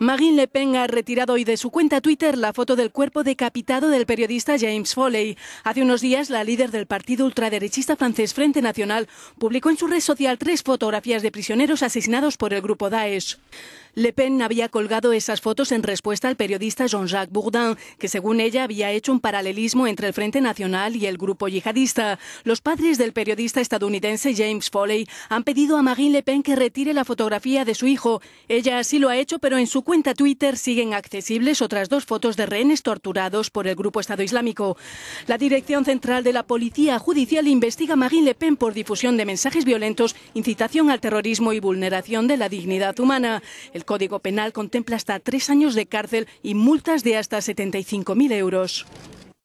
Marine Le Pen ha retirado hoy de su cuenta Twitter la foto del cuerpo decapitado del periodista James Foley. Hace unos días, la líder del partido ultraderechista francés Frente Nacional publicó en su red social tres fotografías de prisioneros asesinados por el grupo Daesh. Le Pen había colgado esas fotos en respuesta al periodista Jean-Jacques Bourdin, que según ella había hecho un paralelismo entre el Frente Nacional y el grupo yihadista. Los padres del periodista estadounidense James Foley han pedido a Marine Le Pen que retire la fotografía de su hijo. Ella así lo ha hecho, pero en su cuenta Twitter siguen accesibles otras dos fotos de rehenes torturados por el grupo Estado Islámico. La Dirección Central de la Policía Judicial investiga a Marine Le Pen por difusión de mensajes violentos, incitación al terrorismo y vulneración de la dignidad humana. El Código Penal contempla hasta tres años de cárcel y multas de hasta 75.000 euros.